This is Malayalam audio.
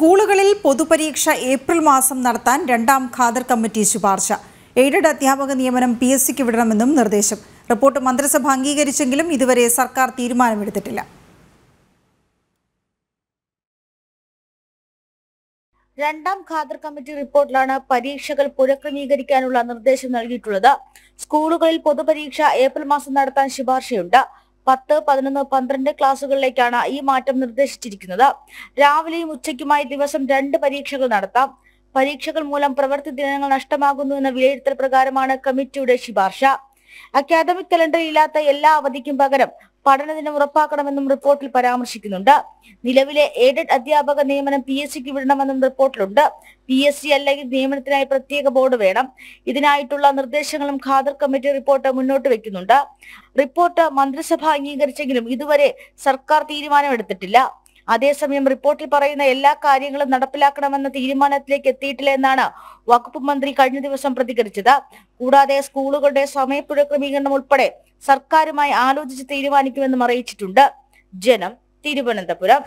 സ്കൂളുകളിൽ പൊതുപരീക്ഷ ഏപ്രിൽ മാസം നടത്താൻ രണ്ടാം ഖാദർ കമ്മിറ്റി ശുപാർശ എയ്ഡഡ് അധ്യാപക നിയമനം പി എസ് സിക്ക് വിടണമെന്നും നിർദ്ദേശം റിപ്പോർട്ട് മന്ത്രിസഭ അംഗീകരിച്ചെങ്കിലും ഇതുവരെ സർക്കാർ തീരുമാനമെടുത്തിട്ടില്ല രണ്ടാം ഖാദർ കമ്മിറ്റി റിപ്പോർട്ടിലാണ് പരീക്ഷകൾ പുനഃക്രമീകരിക്കാനുള്ള നിർദ്ദേശം നൽകിയിട്ടുള്ളത് സ്കൂളുകളിൽ പൊതുപരീക്ഷ ഏപ്രിൽ മാസം നടത്താൻ ശുപാർശയുണ്ട് പത്ത് പതിനൊന്ന് പന്ത്രണ്ട് ക്ലാസ്സുകളിലേക്കാണ് ഈ മാറ്റം നിർദ്ദേശിച്ചിരിക്കുന്നത് രാവിലെയും ഉച്ചയ്ക്കുമായി ദിവസം രണ്ട് പരീക്ഷകൾ നടത്താം പരീക്ഷകൾ മൂലം പ്രവൃത്തി ദിനങ്ങൾ നഷ്ടമാകുന്നു എന്ന വിലയിരുത്തൽ പ്രകാരമാണ് കമ്മിറ്റിയുടെ ശുപാർശ അക്കാദമിക് കലണ്ടറിൽ ഇല്ലാത്ത എല്ലാ അവധിക്കും പകരം പഠനദിനം ഉറപ്പാക്കണമെന്നും റിപ്പോർട്ടിൽ പരാമർശിക്കുന്നുണ്ട് നിലവിലെ എയ്ഡഡ് അധ്യാപക നിയമനം പി എസ് സിക്ക് വിടണമെന്നും റിപ്പോർട്ടിലുണ്ട് പി എസ് സി അല്ലെങ്കിൽ നിയമനത്തിനായി പ്രത്യേക ബോർഡ് വേണം ഇതിനായിട്ടുള്ള നിർദ്ദേശങ്ങളും ഖാദർ കമ്മിറ്റി റിപ്പോർട്ട് മുന്നോട്ട് വെക്കുന്നുണ്ട് റിപ്പോർട്ട് മന്ത്രിസഭ അംഗീകരിച്ചെങ്കിലും ഇതുവരെ സർക്കാർ തീരുമാനമെടുത്തിട്ടില്ല അതേസമയം റിപ്പോർട്ടിൽ പറയുന്ന എല്ലാ കാര്യങ്ങളും നടപ്പിലാക്കണമെന്ന തീരുമാനത്തിലേക്ക് എത്തിയിട്ടില്ല എന്നാണ് വകുപ്പ് മന്ത്രി കഴിഞ്ഞ ദിവസം പ്രതികരിച്ചത് കൂടാതെ സ്കൂളുകളുടെ സമയപ്പുഴ ക്രമീകരണം ഉൾപ്പെടെ സർക്കാരുമായി ആലോചിച്ച് തീരുമാനിക്കുമെന്നും അറിയിച്ചിട്ടുണ്ട് ജനം തിരുവനന്തപുരം